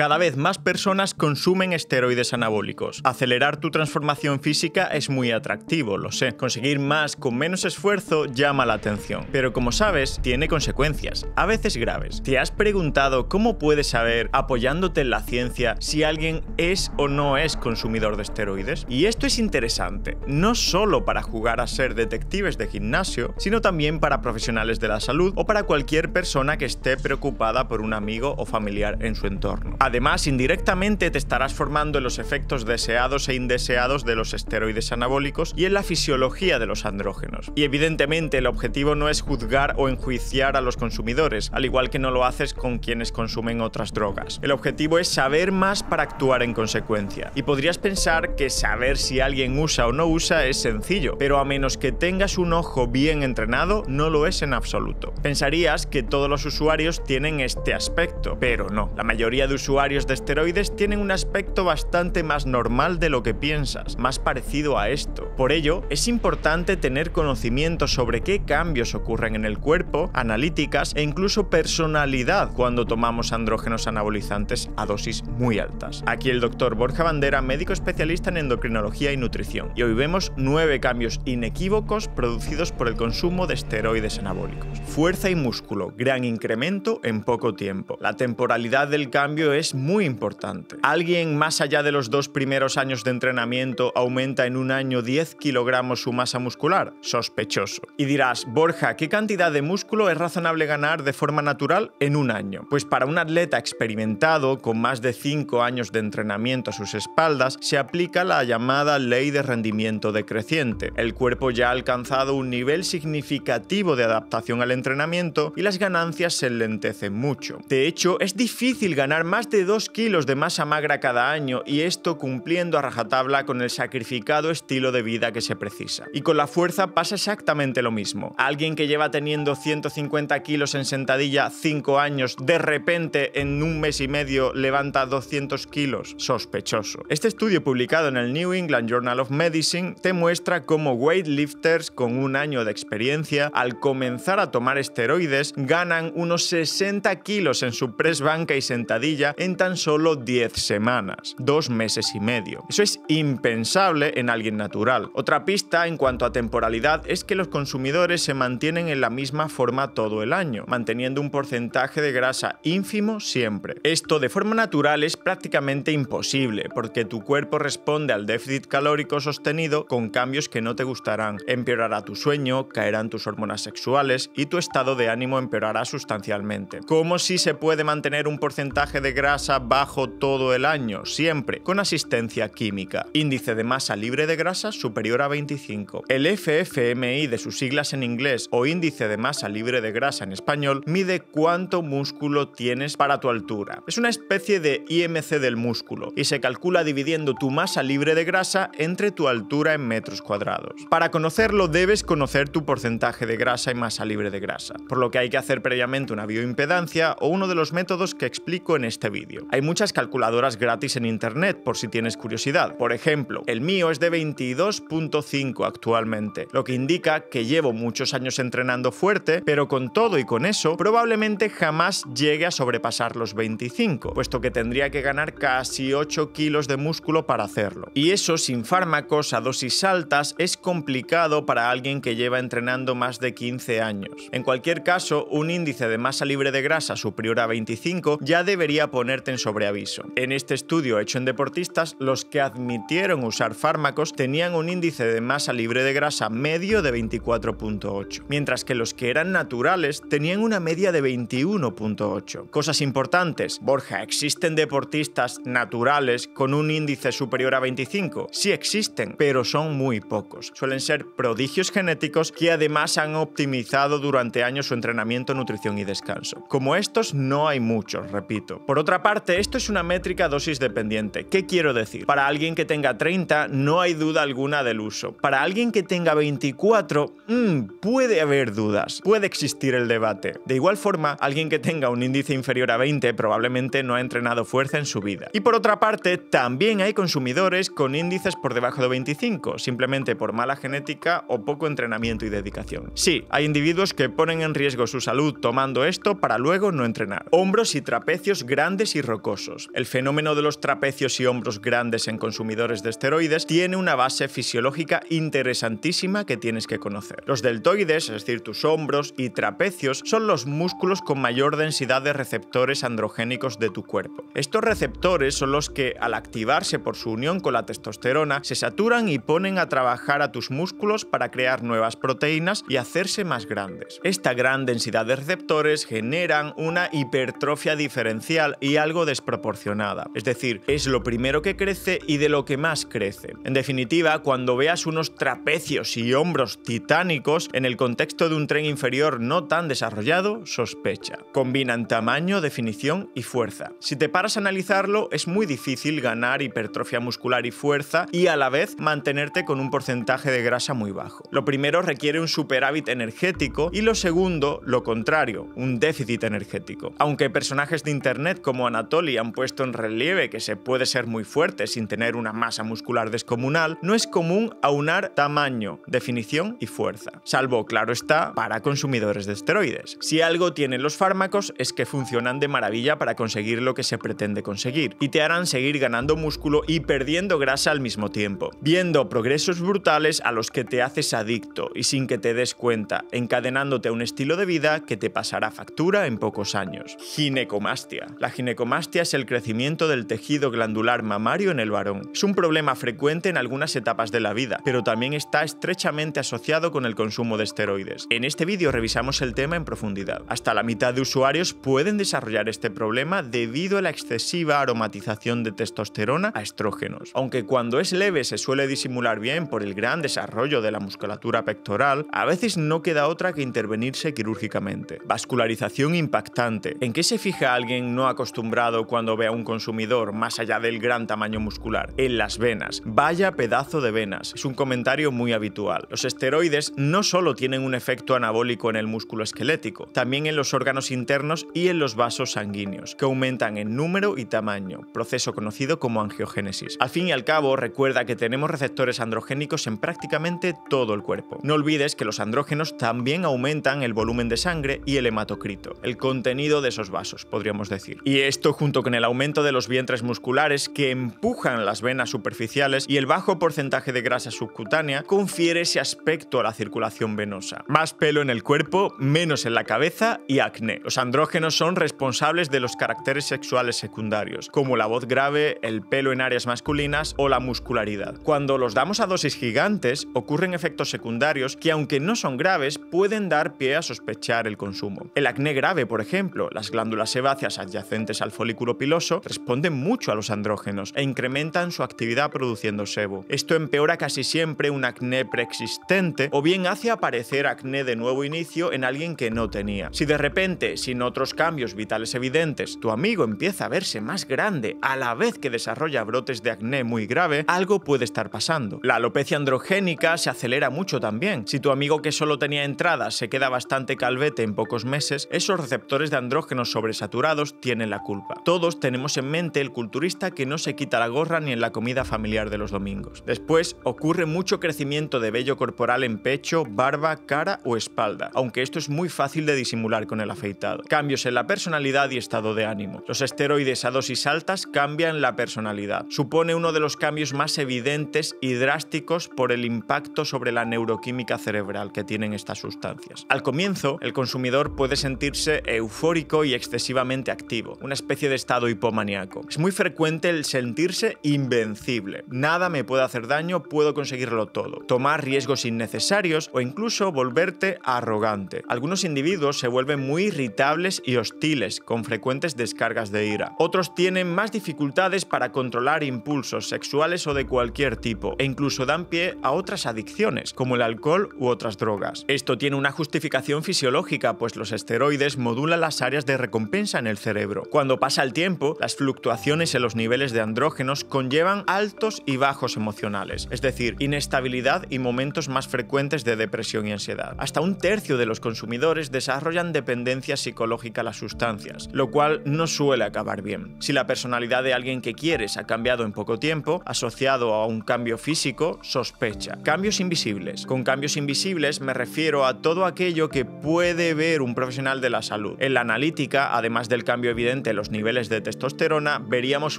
Cada vez más personas consumen esteroides anabólicos. Acelerar tu transformación física es muy atractivo, lo sé. Conseguir más con menos esfuerzo llama la atención. Pero como sabes, tiene consecuencias, a veces graves. ¿Te has preguntado cómo puedes saber, apoyándote en la ciencia, si alguien es o no es consumidor de esteroides? Y esto es interesante, no solo para jugar a ser detectives de gimnasio, sino también para profesionales de la salud o para cualquier persona que esté preocupada por un amigo o familiar en su entorno. Además, indirectamente te estarás formando en los efectos deseados e indeseados de los esteroides anabólicos y en la fisiología de los andrógenos. Y evidentemente el objetivo no es juzgar o enjuiciar a los consumidores, al igual que no lo haces con quienes consumen otras drogas. El objetivo es saber más para actuar en consecuencia. Y podrías pensar que saber si alguien usa o no usa es sencillo, pero a menos que tengas un ojo bien entrenado, no lo es en absoluto. Pensarías que todos los usuarios tienen este aspecto, pero no. La mayoría de usuarios Varios de esteroides tienen un aspecto bastante más normal de lo que piensas, más parecido a esto. Por ello, es importante tener conocimiento sobre qué cambios ocurren en el cuerpo, analíticas e incluso personalidad cuando tomamos andrógenos anabolizantes a dosis muy altas. Aquí el doctor Borja Bandera, médico especialista en endocrinología y nutrición, y hoy vemos nueve cambios inequívocos producidos por el consumo de esteroides anabólicos. Fuerza y músculo, gran incremento en poco tiempo. La temporalidad del cambio es es muy importante. Alguien más allá de los dos primeros años de entrenamiento aumenta en un año 10 kilogramos su masa muscular. Sospechoso. Y dirás, Borja, ¿qué cantidad de músculo es razonable ganar de forma natural en un año? Pues para un atleta experimentado con más de 5 años de entrenamiento a sus espaldas, se aplica la llamada ley de rendimiento decreciente. El cuerpo ya ha alcanzado un nivel significativo de adaptación al entrenamiento y las ganancias se lentecen mucho. De hecho, es difícil ganar más 2 kilos de masa magra cada año y esto cumpliendo a rajatabla con el sacrificado estilo de vida que se precisa. Y con la fuerza pasa exactamente lo mismo. Alguien que lleva teniendo 150 kilos en sentadilla 5 años, de repente en un mes y medio levanta 200 kilos. Sospechoso. Este estudio publicado en el New England Journal of Medicine te muestra cómo weightlifters con un año de experiencia, al comenzar a tomar esteroides, ganan unos 60 kilos en su press banca y sentadilla en tan solo 10 semanas, dos meses y medio. Eso es impensable en alguien natural. Otra pista en cuanto a temporalidad es que los consumidores se mantienen en la misma forma todo el año, manteniendo un porcentaje de grasa ínfimo siempre. Esto de forma natural es prácticamente imposible, porque tu cuerpo responde al déficit calórico sostenido con cambios que no te gustarán. Empeorará tu sueño, caerán tus hormonas sexuales y tu estado de ánimo empeorará sustancialmente. ¿Cómo si se puede mantener un porcentaje de grasa bajo todo el año, siempre, con asistencia química. Índice de masa libre de grasa superior a 25. El FFMI de sus siglas en inglés o índice de masa libre de grasa en español mide cuánto músculo tienes para tu altura. Es una especie de IMC del músculo y se calcula dividiendo tu masa libre de grasa entre tu altura en metros cuadrados. Para conocerlo debes conocer tu porcentaje de grasa y masa libre de grasa, por lo que hay que hacer previamente una bioimpedancia o uno de los métodos que explico en este vídeo. Hay muchas calculadoras gratis en internet por si tienes curiosidad. Por ejemplo, el mío es de 22.5 actualmente, lo que indica que llevo muchos años entrenando fuerte, pero con todo y con eso, probablemente jamás llegue a sobrepasar los 25, puesto que tendría que ganar casi 8 kilos de músculo para hacerlo. Y eso sin fármacos a dosis altas es complicado para alguien que lleva entrenando más de 15 años. En cualquier caso, un índice de masa libre de grasa superior a 25 ya debería poner en sobreaviso. En este estudio hecho en deportistas, los que admitieron usar fármacos tenían un índice de masa libre de grasa medio de 24.8, mientras que los que eran naturales tenían una media de 21.8. Cosas importantes. Borja, ¿existen deportistas naturales con un índice superior a 25? Sí existen, pero son muy pocos. Suelen ser prodigios genéticos que además han optimizado durante años su entrenamiento, nutrición y descanso. Como estos no hay muchos, repito. Por otra parte, esto es una métrica dosis dependiente. ¿Qué quiero decir? Para alguien que tenga 30, no hay duda alguna del uso. Para alguien que tenga 24, mm, puede haber dudas, puede existir el debate. De igual forma, alguien que tenga un índice inferior a 20 probablemente no ha entrenado fuerza en su vida. Y por otra parte, también hay consumidores con índices por debajo de 25, simplemente por mala genética o poco entrenamiento y dedicación. Sí, hay individuos que ponen en riesgo su salud tomando esto para luego no entrenar. Hombros y trapecios grandes y rocosos. El fenómeno de los trapecios y hombros grandes en consumidores de esteroides tiene una base fisiológica interesantísima que tienes que conocer. Los deltoides, es decir, tus hombros y trapecios, son los músculos con mayor densidad de receptores androgénicos de tu cuerpo. Estos receptores son los que, al activarse por su unión con la testosterona, se saturan y ponen a trabajar a tus músculos para crear nuevas proteínas y hacerse más grandes. Esta gran densidad de receptores generan una hipertrofia diferencial y y algo desproporcionada. Es decir, es lo primero que crece y de lo que más crece. En definitiva, cuando veas unos trapecios y hombros titánicos en el contexto de un tren inferior no tan desarrollado, sospecha. Combinan tamaño, definición y fuerza. Si te paras a analizarlo, es muy difícil ganar hipertrofia muscular y fuerza y a la vez mantenerte con un porcentaje de grasa muy bajo. Lo primero requiere un superávit energético y lo segundo, lo contrario, un déficit energético. Aunque personajes de internet como como han puesto en relieve que se puede ser muy fuerte sin tener una masa muscular descomunal, no es común aunar tamaño, definición y fuerza, salvo, claro está, para consumidores de esteroides. Si algo tienen los fármacos es que funcionan de maravilla para conseguir lo que se pretende conseguir, y te harán seguir ganando músculo y perdiendo grasa al mismo tiempo, viendo progresos brutales a los que te haces adicto y sin que te des cuenta, encadenándote a un estilo de vida que te pasará factura en pocos años. Ginecomastia. La ginecomastia es el crecimiento del tejido glandular mamario en el varón. Es un problema frecuente en algunas etapas de la vida, pero también está estrechamente asociado con el consumo de esteroides. En este vídeo revisamos el tema en profundidad. Hasta la mitad de usuarios pueden desarrollar este problema debido a la excesiva aromatización de testosterona a estrógenos. Aunque cuando es leve se suele disimular bien por el gran desarrollo de la musculatura pectoral, a veces no queda otra que intervenirse quirúrgicamente. Vascularización impactante. ¿En qué se fija alguien no acostumbrado acostumbrado cuando ve a un consumidor más allá del gran tamaño muscular, en las venas. Vaya pedazo de venas. Es un comentario muy habitual. Los esteroides no solo tienen un efecto anabólico en el músculo esquelético, también en los órganos internos y en los vasos sanguíneos, que aumentan en número y tamaño, proceso conocido como angiogénesis. Al fin y al cabo, recuerda que tenemos receptores androgénicos en prácticamente todo el cuerpo. No olvides que los andrógenos también aumentan el volumen de sangre y el hematocrito, el contenido de esos vasos, podríamos decir. Y esto junto con el aumento de los vientres musculares que empujan las venas superficiales y el bajo porcentaje de grasa subcutánea confiere ese aspecto a la circulación venosa. Más pelo en el cuerpo, menos en la cabeza y acné. Los andrógenos son responsables de los caracteres sexuales secundarios, como la voz grave, el pelo en áreas masculinas o la muscularidad. Cuando los damos a dosis gigantes, ocurren efectos secundarios que aunque no son graves, pueden dar pie a sospechar el consumo. El acné grave, por ejemplo, las glándulas sebáceas adyacentes al folículo piloso responden mucho a los andrógenos e incrementan su actividad produciendo sebo. Esto empeora casi siempre un acné preexistente o bien hace aparecer acné de nuevo inicio en alguien que no tenía. Si de repente, sin otros cambios vitales evidentes, tu amigo empieza a verse más grande a la vez que desarrolla brotes de acné muy grave, algo puede estar pasando. La alopecia androgénica se acelera mucho también. Si tu amigo que solo tenía entradas se queda bastante calvete en pocos meses, esos receptores de andrógenos sobresaturados tienen la culpa todos tenemos en mente el culturista que no se quita la gorra ni en la comida familiar de los domingos. Después, ocurre mucho crecimiento de vello corporal en pecho, barba, cara o espalda, aunque esto es muy fácil de disimular con el afeitado. Cambios en la personalidad y estado de ánimo. Los esteroides a dosis altas cambian la personalidad. Supone uno de los cambios más evidentes y drásticos por el impacto sobre la neuroquímica cerebral que tienen estas sustancias. Al comienzo, el consumidor puede sentirse eufórico y excesivamente activo, especie de estado hipomaniaco. Es muy frecuente el sentirse invencible. Nada me puede hacer daño, puedo conseguirlo todo. Tomar riesgos innecesarios o incluso volverte arrogante. Algunos individuos se vuelven muy irritables y hostiles, con frecuentes descargas de ira. Otros tienen más dificultades para controlar impulsos sexuales o de cualquier tipo, e incluso dan pie a otras adicciones, como el alcohol u otras drogas. Esto tiene una justificación fisiológica, pues los esteroides modulan las áreas de recompensa en el cerebro. Cuando cuando pasa el tiempo, las fluctuaciones en los niveles de andrógenos conllevan altos y bajos emocionales, es decir, inestabilidad y momentos más frecuentes de depresión y ansiedad. Hasta un tercio de los consumidores desarrollan dependencia psicológica a las sustancias, lo cual no suele acabar bien. Si la personalidad de alguien que quieres ha cambiado en poco tiempo, asociado a un cambio físico, sospecha. Cambios invisibles. Con cambios invisibles me refiero a todo aquello que puede ver un profesional de la salud. En la analítica, además del cambio evidente los niveles de testosterona, veríamos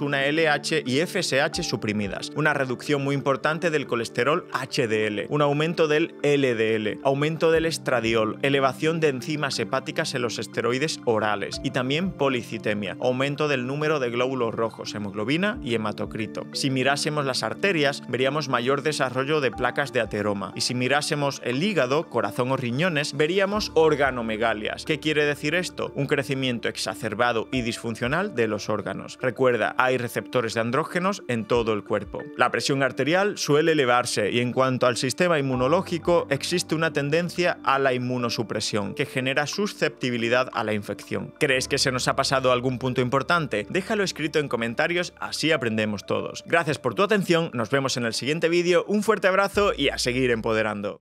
una LH y FSH suprimidas, una reducción muy importante del colesterol HDL, un aumento del LDL, aumento del estradiol, elevación de enzimas hepáticas en los esteroides orales y también policitemia, aumento del número de glóbulos rojos, hemoglobina y hematocrito. Si mirásemos las arterias, veríamos mayor desarrollo de placas de ateroma y si mirásemos el hígado, corazón o riñones, veríamos organomegalias. ¿Qué quiere decir esto? Un crecimiento exacerbado y disfuncional funcional de los órganos. Recuerda, hay receptores de andrógenos en todo el cuerpo. La presión arterial suele elevarse y en cuanto al sistema inmunológico existe una tendencia a la inmunosupresión que genera susceptibilidad a la infección. ¿Crees que se nos ha pasado algún punto importante? Déjalo escrito en comentarios, así aprendemos todos. Gracias por tu atención, nos vemos en el siguiente vídeo, un fuerte abrazo y a seguir empoderando.